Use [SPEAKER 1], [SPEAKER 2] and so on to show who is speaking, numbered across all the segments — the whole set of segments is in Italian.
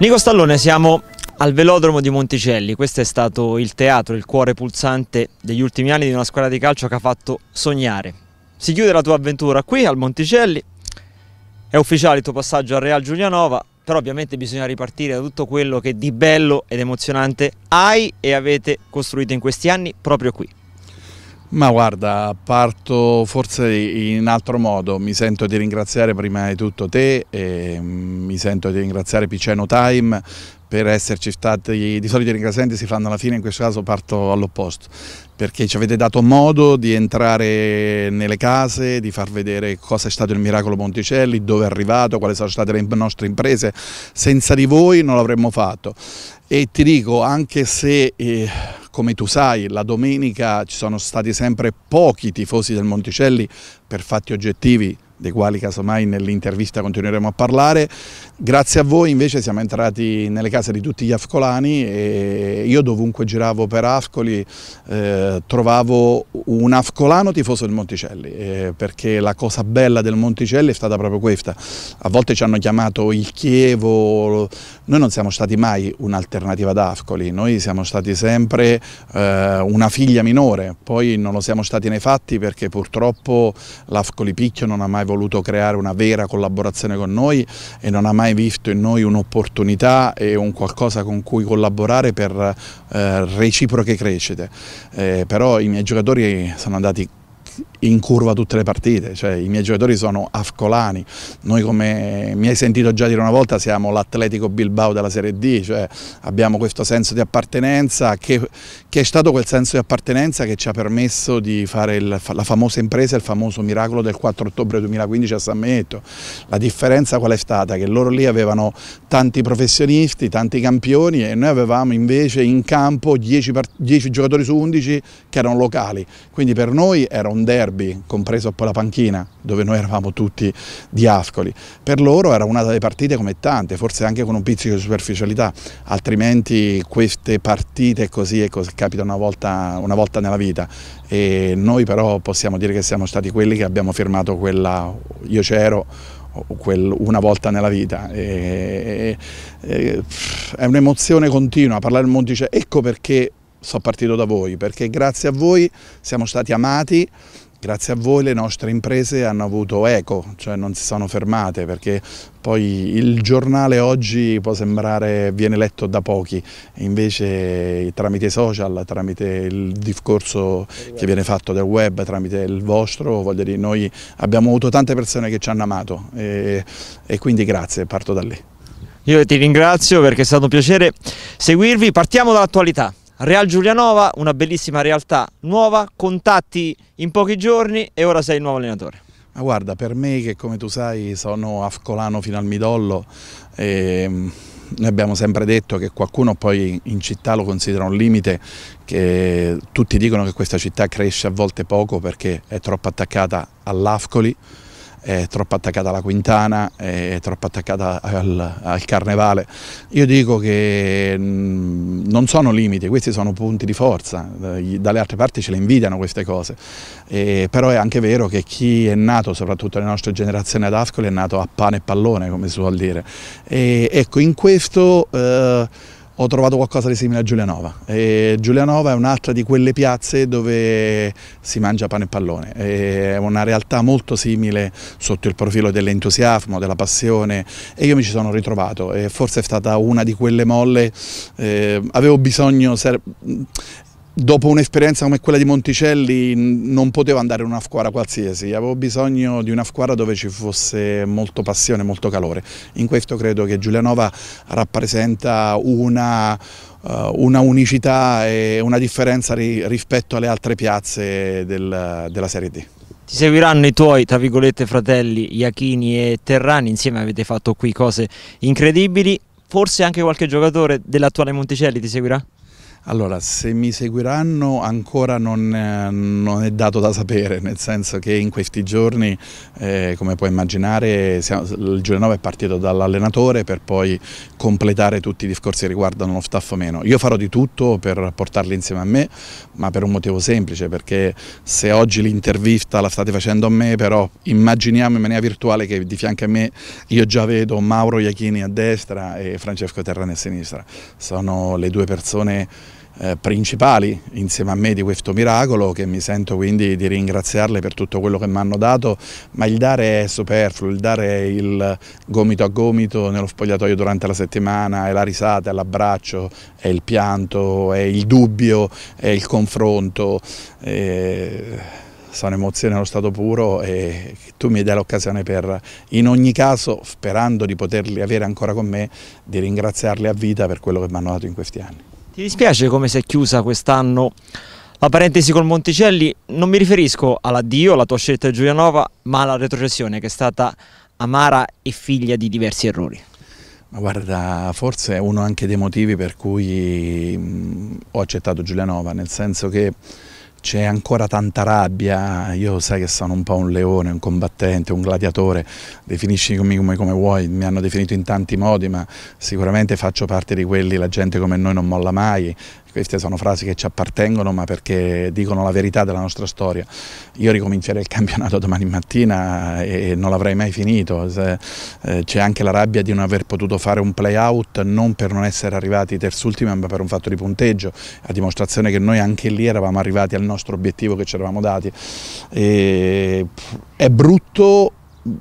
[SPEAKER 1] Nico Stallone, siamo al velodromo di Monticelli, questo è stato il teatro, il cuore pulsante degli ultimi anni di una squadra di calcio che ha fatto sognare. Si chiude la tua avventura qui al Monticelli, è ufficiale il tuo passaggio al Real Giulianova, però ovviamente bisogna ripartire da tutto quello che di bello ed emozionante hai e avete costruito in questi anni proprio qui. Ma
[SPEAKER 2] guarda, parto forse in altro modo, mi sento di ringraziare prima di tutto te e mm, mi sento di ringraziare Piceno Time per esserci stati, di solito i ringraziamenti si fanno alla fine, in questo caso parto all'opposto, perché ci avete dato modo di entrare nelle case, di far vedere cosa è stato il miracolo Monticelli, dove è arrivato, quali sono state le nostre imprese, senza di voi non l'avremmo fatto e ti dico anche se... Eh, come tu sai la domenica ci sono stati sempre pochi tifosi del Monticelli per fatti oggettivi dei quali casomai nell'intervista continueremo a parlare. Grazie a voi invece siamo entrati nelle case di tutti gli afcolani e io dovunque giravo per Ascoli eh, trovavo un afcolano tifoso del Monticelli eh, perché la cosa bella del Monticelli è stata proprio questa. A volte ci hanno chiamato il Chievo, noi non siamo stati mai un'alternativa ad Ascoli, noi siamo stati sempre eh, una figlia minore, poi non lo siamo stati nei fatti perché purtroppo l'Ascoli Picchio non ha mai voluto creare una vera collaborazione con noi e non ha mai visto in noi un'opportunità e un qualcosa con cui collaborare per eh, reciproche crescite. Eh, però i miei giocatori sono andati in curva tutte le partite, cioè, i miei giocatori sono afcolani, noi come mi hai sentito già dire una volta siamo l'Atletico Bilbao della Serie D, cioè, abbiamo questo senso di appartenenza che, che, è stato quel senso di appartenenza che ci ha permesso di fare il, la famosa impresa, il famoso miracolo del 4 ottobre 2015 a San Metto. La differenza qual è stata? Che loro lì avevano tanti professionisti, tanti campioni e noi avevamo invece in campo 10, 10 giocatori su 11 che erano locali, quindi per noi era un derby derby, compreso poi la panchina, dove noi eravamo tutti di Ascoli. Per loro era una delle partite come tante, forse anche con un pizzico di superficialità, altrimenti queste partite così e così capitano una volta, una volta nella vita. E noi però possiamo dire che siamo stati quelli che abbiamo firmato quella io c'ero una volta nella vita. E, e, è un'emozione continua, parlare al mondo dice ecco perché sono partito da voi, perché grazie a voi siamo stati amati Grazie a voi le nostre imprese hanno avuto eco, cioè non si sono fermate perché poi il giornale oggi può sembrare viene letto da pochi, invece tramite i social, tramite il discorso che viene fatto del web, tramite il vostro, voglio dire, noi abbiamo avuto tante persone che ci hanno amato e,
[SPEAKER 1] e quindi grazie, parto da lì. Io ti ringrazio perché è stato un piacere seguirvi, partiamo dall'attualità. Real Giulianova, una bellissima realtà nuova, contatti in pochi giorni e ora sei il nuovo allenatore. Ma guarda, per me che come tu sai sono
[SPEAKER 2] afcolano fino al midollo, ehm noi abbiamo sempre detto che qualcuno poi in città lo considera un limite, che tutti dicono che questa città cresce a volte poco perché è troppo attaccata all'Afcoli, è troppo attaccata alla Quintana, è troppo attaccata al, al Carnevale. Io dico che mm, non sono limiti, questi sono punti di forza, dalle altre parti ce le invidiano queste cose, e, però è anche vero che chi è nato, soprattutto le nostre generazioni ad Ascoli, è nato a pane e pallone, come si suol dire. E, ecco, in questo... Eh, ho trovato qualcosa di simile a Giulianova. E Giulianova è un'altra di quelle piazze dove si mangia pane e pallone, è una realtà molto simile sotto il profilo dell'entusiasmo, della passione e io mi ci sono ritrovato e forse è stata una di quelle molle, eh, avevo bisogno, dopo un'esperienza come quella di Monticelli non potevo andare in una squadra qualsiasi, avevo bisogno di una squadra dove ci fosse molto passione, molto calore. In questo credo che Giulianova rappresenta una, eh, una unicità e una differenza rispetto alle altre piazze del, della Serie D.
[SPEAKER 1] Ti seguiranno i tuoi, tra virgolette, fratelli Iachini e Terrani, insieme avete fatto qui cose incredibili, forse anche qualche giocatore dell'attuale Monticelli ti seguirà? Allora, se mi seguiranno ancora non, eh, non, è dato
[SPEAKER 2] da sapere, nel senso che in questi giorni, eh, come puoi immaginare, siamo, il Giulianova è partito dall'allenatore per poi completare tutti i discorsi che riguardano lo staff o meno. Io farò di tutto per portarli insieme a me, ma per un motivo semplice, perché se oggi l'intervista la state facendo a me, però immaginiamo in maniera virtuale che di fianco a me io già vedo Mauro Iachini a destra e Francesco Terrani a sinistra. Sono le due persone eh, principali insieme a me di questo miracolo che mi sento quindi di ringraziarle per tutto quello che mi hanno dato, ma il dare è superfluo, il dare il gomito a gomito nello spogliatoio durante la settimana, è la risata, è l'abbraccio, è il pianto, è il dubbio, è il confronto. È sono emozioni allo stato puro e tu mi dai l'occasione per, in ogni caso, sperando di poterli avere ancora con me, di ringraziarli a vita per quello che mi hanno dato in questi anni.
[SPEAKER 1] Ti dispiace come si è chiusa quest'anno la parentesi col Monticelli? Non mi riferisco all'addio, alla tua scelta di Giulianova, ma alla retrocessione che è stata amara e figlia di diversi errori.
[SPEAKER 2] Ma guarda, forse è uno anche dei motivi per cui mm, ho accettato Giulianova, nel senso che c'è ancora tanta rabbia, io sai che sono un po' un leone, un combattente, un gladiatore, definisci come, come vuoi, mi hanno definito in tanti modi, ma sicuramente faccio parte di quelli, la gente come noi non molla mai, queste sono frasi che ci appartengono ma perché dicono la verità della nostra storia. Io ricomincerei il campionato domani mattina e non l'avrei mai finito, eh, c'è anche la rabbia di non aver potuto fare un play out non per non essere arrivati terzultimi ma per un fatto di punteggio, a dimostrazione che noi anche lì eravamo arrivati al nostro obiettivo che ci eravamo dati. E è brutto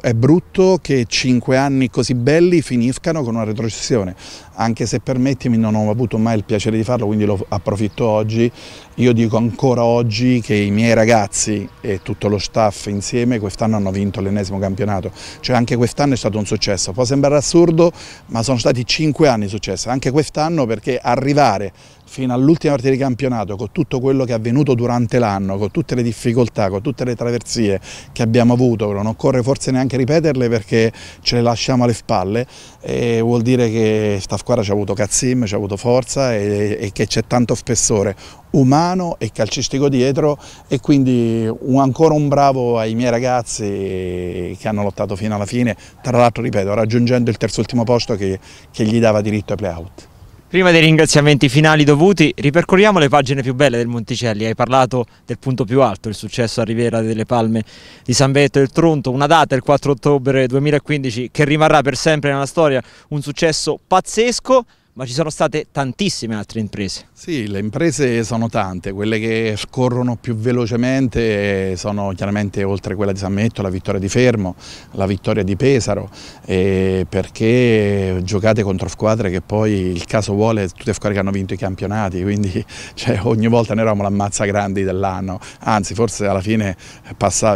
[SPEAKER 2] è brutto che cinque anni così belli finiscano con una retrocessione anche se permettimi non ho avuto mai il piacere di farlo, quindi lo approfitto oggi. Io dico ancora oggi che i miei ragazzi e tutto lo staff insieme quest'anno hanno vinto l'ennesimo campionato, cioè anche quest'anno è stato un successo. Può sembrare assurdo, ma sono stati cinque anni successo, anche quest'anno perché arrivare fino all'ultima partita di campionato, con tutto quello che è avvenuto durante l'anno, con tutte le difficoltà, con tutte le traversie che abbiamo avuto, non occorre forse neanche ripeterle perché ce le lasciamo alle spalle, e vuol dire che questa squadra ci ha avuto cazzim, ci ha avuto forza e, e che c'è tanto spessore umano e calcistico dietro e quindi un, ancora un bravo ai miei ragazzi che hanno lottato fino alla fine, tra l'altro ripeto raggiungendo il terzo ultimo posto che, che gli dava diritto ai playout.
[SPEAKER 1] Prima dei ringraziamenti finali dovuti, ripercorriamo le pagine più belle del Monticelli. Hai parlato del punto più alto, il successo a Riviera delle Palme di San Beto e del Tronto, una data, il 4 ottobre 2015, che rimarrà per sempre nella storia, un successo pazzesco ma ci sono state tantissime altre imprese.
[SPEAKER 2] Sì, le imprese sono tante, quelle che scorrono più velocemente sono chiaramente oltre quella di San Metto, la vittoria di Fermo, la vittoria di Pesaro, perché giocate contro squadre che poi il caso vuole tutte squadre che hanno vinto i campionati, quindi cioè, ogni volta noi eravamo l'ammazza grandi dell'anno, anzi forse alla fine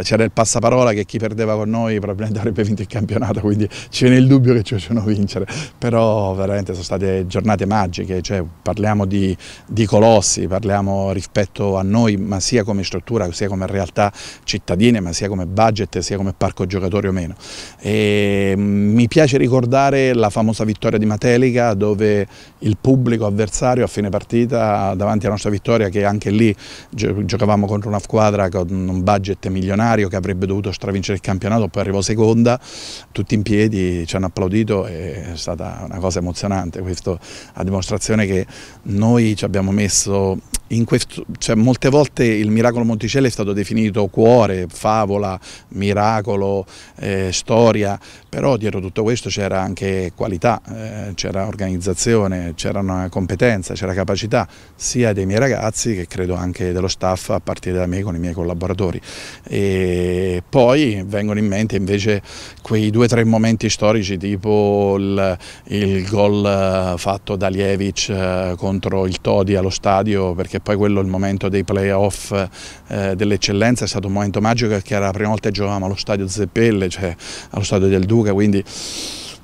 [SPEAKER 2] c'era il passaparola che chi perdeva con noi probabilmente avrebbe vinto il campionato, quindi c'è il dubbio che ci facciano vincere, però veramente sono state giornate magiche, cioè parliamo di, di, colossi, parliamo rispetto a noi, ma sia come struttura, sia come realtà cittadine, ma sia come budget, sia come parco giocatori o meno. E mm, mi piace ricordare la famosa vittoria di Matelica dove il pubblico avversario a fine partita davanti alla nostra vittoria, che anche lì giocavamo contro una squadra con un budget milionario che avrebbe dovuto stravincere il campionato, poi arrivò seconda, tutti in piedi ci hanno applaudito, e è stata una cosa emozionante questo a dimostrazione che noi ci abbiamo messo questo, cioè, molte volte il miracolo Monticelli è stato definito cuore, favola, miracolo, eh, storia, però dietro tutto questo c'era anche qualità, eh, c'era organizzazione, c'era una competenza, c'era capacità sia dei miei ragazzi che credo anche dello staff a partire da me con i miei collaboratori. E poi vengono in mente invece quei due o tre momenti storici tipo il, il gol eh, fatto da Lievic eh, contro il Todi allo stadio perché poi quello il momento dei playoff eh, dell'eccellenza è stato un momento magico perché era la prima volta che giocavamo allo stadio Zeppelle, cioè allo stadio del Duca, quindi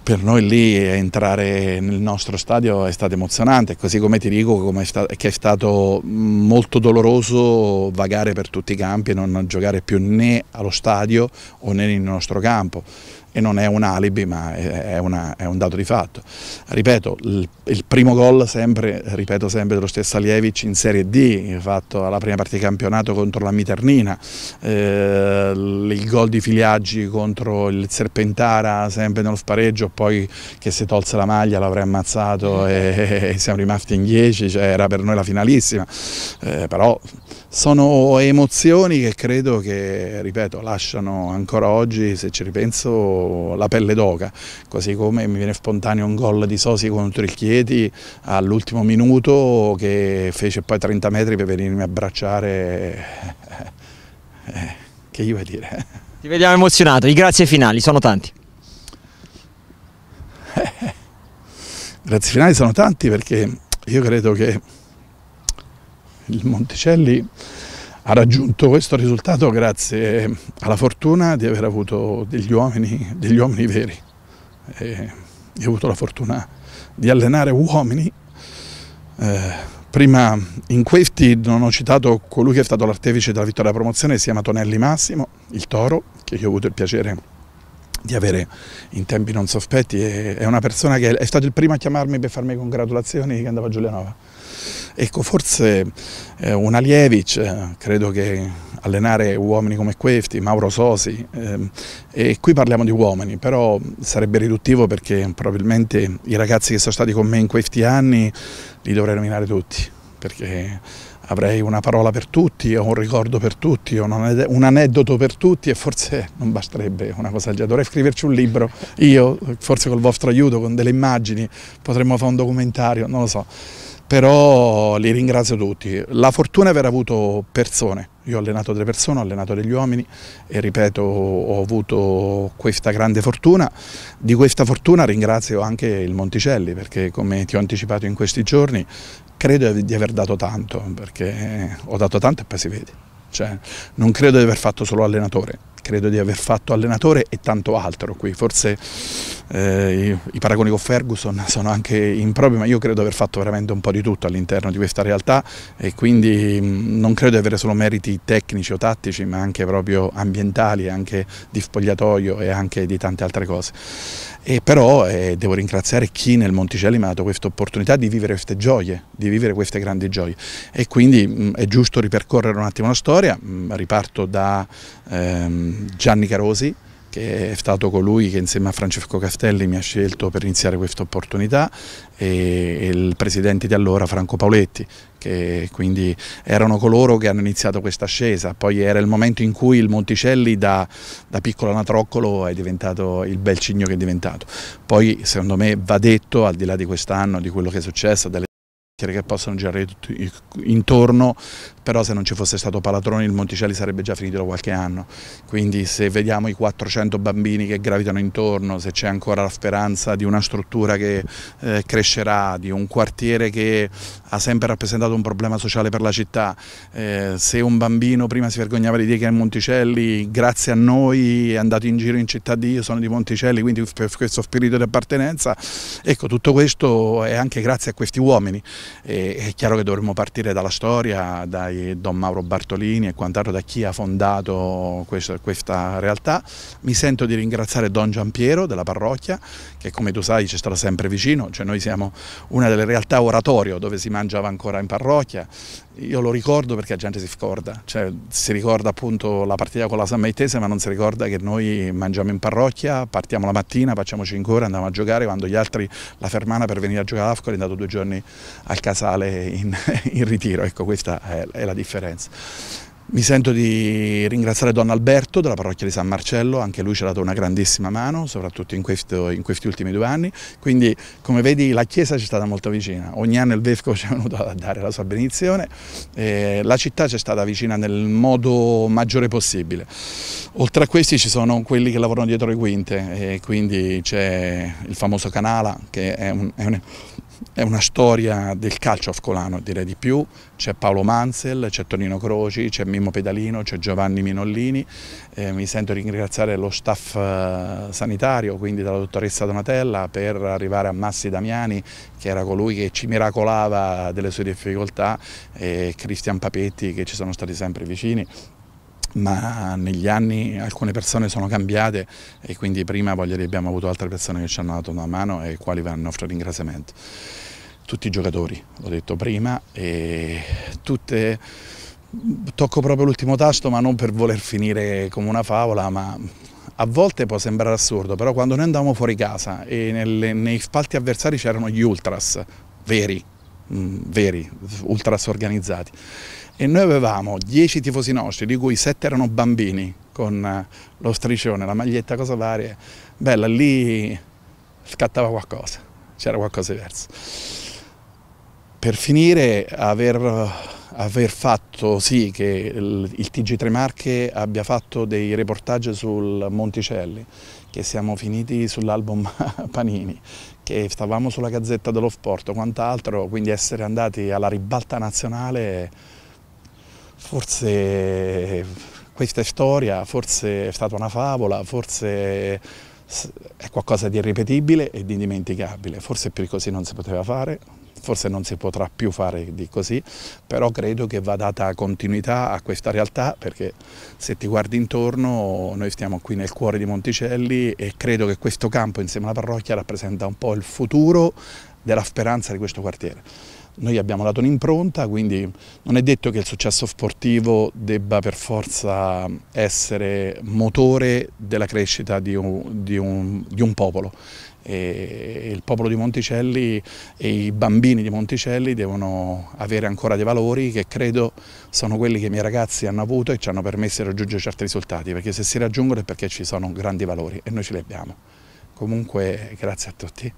[SPEAKER 2] per noi lì entrare nel nostro stadio è stato emozionante, così come ti dico come è stato, che è stato molto doloroso vagare per tutti i campi e non giocare più né allo stadio o né nel nostro campo e non è un alibi ma è, una, è un dato di fatto. Ripeto, il, il primo gol sempre, ripeto sempre, dello stesso Alievic in Serie D, fatto alla prima parte di campionato contro la Miternina, eh, il gol di Filiaggi contro il Serpentara sempre nello spareggio, poi che se tolse la maglia l'avrei ammazzato e, e, siamo rimasti in 10, cioè era per noi la finalissima, eh, però sono emozioni che credo che, ripeto, lasciano ancora oggi, se ci ripenso, la pelle d'oca, così come mi viene spontaneo un gol di Sosi contro il Chieti all'ultimo minuto che fece poi 30 metri per venirmi a abbracciare,
[SPEAKER 1] che gli vuoi dire? Ti vediamo emozionato, i grazie finali sono tanti.
[SPEAKER 2] grazie finali sono tanti perché io credo che il Monticelli ha raggiunto questo risultato grazie eh, alla fortuna di aver avuto degli uomini, degli uomini veri. E io ho avuto la fortuna di allenare uomini. Eh, prima in questi non ho citato colui che è stato l'artefice della vittoria della promozione, si chiama Tonelli Massimo, il Toro, che io ho avuto il piacere di avere in tempi non sospetti. È una persona che è stato il primo a chiamarmi per farmi congratulazioni che andava a Giulianova Ecco, forse eh, un Alievic, eh, credo che allenare uomini come questi, Mauro Sosi, ehm, e qui parliamo di uomini, però sarebbe riduttivo perché probabilmente i ragazzi che sono stati con me in questi anni li dovrei nominare tutti, perché avrei una parola per tutti, o un ricordo per tutti, o un aneddoto per tutti e forse non basterebbe una cosa del genere. Dovrei scriverci un libro, io, forse col vostro aiuto, con delle immagini, potremmo fare un documentario, non lo so però li ringrazio tutti. La fortuna è aver avuto persone, io ho allenato delle persone, ho allenato degli uomini e ripeto ho avuto questa grande fortuna, di questa fortuna ringrazio anche il Monticelli perché come ti ho anticipato in questi giorni credo di aver dato tanto, perché ho dato tanto e poi si vede, cioè, non credo di aver fatto solo allenatore, credo di aver fatto allenatore e tanto altro qui, forse eh, i, i paragoni con Ferguson sono anche impropri, ma io credo di aver fatto veramente un po' di tutto all'interno di questa realtà e quindi mh, mm, non credo di avere solo meriti tecnici o tattici, ma anche proprio ambientali, anche di spogliatoio e anche di tante altre cose e però eh, devo ringraziare chi nel Monticelli mi ha dato questa opportunità di vivere queste gioie, di vivere queste grandi gioie e quindi mh, mm, è giusto ripercorrere un attimo la storia, mh, mm, riparto da ehm, Gianni Carosi, che è stato colui che insieme a Francesco Castelli mi ha scelto per iniziare questa opportunità e il presidente di allora Franco Paoletti che quindi erano coloro che hanno iniziato questa ascesa, poi era il momento in cui il Monticelli da, da piccolo anatroccolo è diventato il bel cigno che è diventato, poi secondo me va detto al di là di quest'anno, di quello che è successo, che possono girare tutti intorno, però se non ci fosse stato Palatroni il Monticelli sarebbe già finito da qualche anno, quindi se vediamo i 400 bambini che gravitano intorno, se c'è ancora la speranza di una struttura che eh, crescerà, di un quartiere che ha sempre rappresentato un problema sociale per la città, eh, se un bambino prima si vergognava di dire che è Monticelli, grazie a noi è andato in giro in città di io, sono di Monticelli, quindi per questo spirito di appartenenza, ecco tutto questo è anche grazie a questi uomini. E, è chiaro che dovremmo partire dalla storia, dai Don Mauro Bartolini e quant'altro, da chi ha fondato questo, questa realtà. Mi sento di ringraziare Don Giampiero della parrocchia, che come tu sai ci sta sempre vicino, cioè noi siamo una delle realtà oratorio dove si mangiava ancora in parrocchia io lo ricordo perché la gente si scorda, cioè, si ricorda appunto la partita con la San Maitese ma non si ricorda che noi mangiamo in parrocchia, partiamo la mattina, facciamo 5 ore, andiamo a giocare quando gli altri la fermana per venire a giocare a all'Afcor è andato due giorni al casale in, in ritiro, ecco questa è, è la differenza. Mi sento di ringraziare Don Alberto della parrocchia di San Marcello, anche lui ci ha dato una grandissima mano, soprattutto in, questo, in questi ultimi due anni, quindi come vedi la Chiesa ci è stata molto vicina, ogni anno il Vescovo ci è venuto a dare la sua benedizione, eh, la città ci è stata vicina nel modo maggiore possibile. Oltre a questi ci sono quelli che lavorano dietro le quinte, eh, quindi c'è il famoso Canala che è un, è un è una storia del calcio ascolano, direi di più, c'è Paolo Manzel, c'è Tonino Croci, c'è Mimmo Pedalino, c'è Giovanni Minollini, eh, mi sento ringraziare lo staff eh, sanitario, quindi dalla dottoressa Donatella, per arrivare a Massi Damiani, che era colui che ci miracolava delle sue difficoltà, e Cristian Papetti, che ci sono stati sempre vicini, ma negli anni alcune persone sono cambiate e quindi prima dire, abbiamo avuto altre persone che ci hanno dato una mano e quali vanno il nostro ringraziamento. Tutti i giocatori, l'ho detto prima, e tutte... tocco proprio l'ultimo tasto ma non per voler finire come una favola, ma a volte può sembrare assurdo, però quando noi andavamo fuori casa e nelle, nei spalti avversari c'erano gli ultras, veri, Mm, veri, ultras organizzati. E noi avevamo 10 tifosi nostri, di cui 7 erano bambini, con eh, lo striscione, la maglietta, cosa varie. Bella, lì scattava qualcosa, c'era qualcosa di diverso. Per finire, aver, aver fatto sì che il, il TG3 Marche abbia fatto dei reportage sul Monticelli, che siamo finiti sull'album Panini, che stavamo sulla gazzetta dello sport, o quant'altro, quindi essere andati alla ribalta nazionale, forse questa è storia, forse è stata una favola, forse è qualcosa di irripetibile e di indimenticabile, forse più così non si poteva fare, forse non si potrà più fare di così, però credo che va data continuità a questa realtà perché se ti guardi intorno noi stiamo qui nel cuore di Monticelli e credo che questo campo insieme alla parrocchia rappresenta un po' il futuro della speranza di questo quartiere. Noi abbiamo dato un'impronta, quindi non è detto che il successo sportivo debba per forza essere motore della crescita di un, di un, di un popolo e il popolo di Monticelli e i bambini di Monticelli devono avere ancora dei valori che credo sono quelli che i miei ragazzi hanno avuto e ci hanno permesso di raggiungere certi risultati, perché se si raggiungono è perché ci sono grandi valori e noi ce li abbiamo. Comunque grazie a tutti.